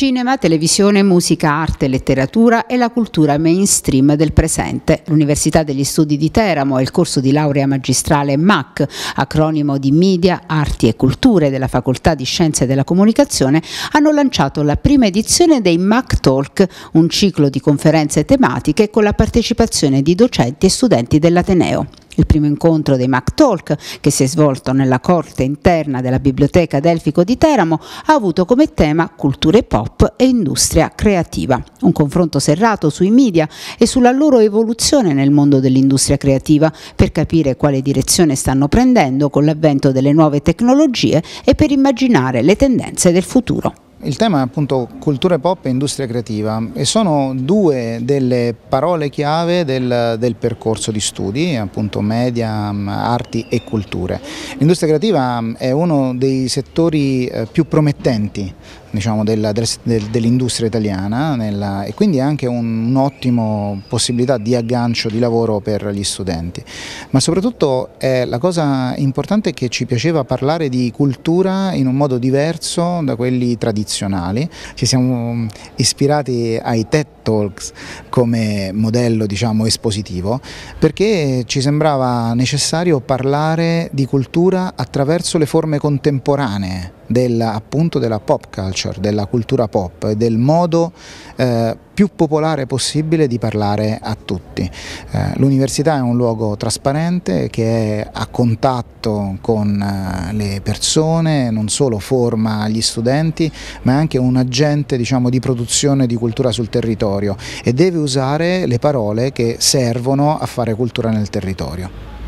Cinema, televisione, musica, arte, letteratura e la cultura mainstream del presente. L'Università degli Studi di Teramo e il corso di laurea magistrale MAC, acronimo di Media, Arti e Culture della Facoltà di Scienze della Comunicazione, hanno lanciato la prima edizione dei MAC Talk, un ciclo di conferenze tematiche con la partecipazione di docenti e studenti dell'Ateneo il primo incontro dei Mac Talk che si è svolto nella corte interna della Biblioteca Delfico di Teramo ha avuto come tema culture pop e industria creativa, un confronto serrato sui media e sulla loro evoluzione nel mondo dell'industria creativa per capire quale direzione stanno prendendo con l'avvento delle nuove tecnologie e per immaginare le tendenze del futuro. Il tema è appunto cultura pop e industria creativa e sono due delle parole chiave del, del percorso di studi, appunto media, mm, arti e culture. L'industria creativa mm, è uno dei settori eh, più promettenti diciamo, dell'industria italiana nella, e quindi anche un'ottima possibilità di aggancio di lavoro per gli studenti. Ma soprattutto eh, la cosa importante è che ci piaceva parlare di cultura in un modo diverso da quelli tradizionali. Ci siamo mm, ispirati ai TED Talks come modello diciamo, espositivo perché ci sembrava necessario parlare di cultura attraverso le forme contemporanee della, appunto della pop culture, della cultura pop, del modo eh, più popolare possibile di parlare a tutti. Eh, L'università è un luogo trasparente che è a contatto con eh, le persone, non solo forma gli studenti, ma è anche un agente diciamo, di produzione di cultura sul territorio e deve usare le parole che servono a fare cultura nel territorio.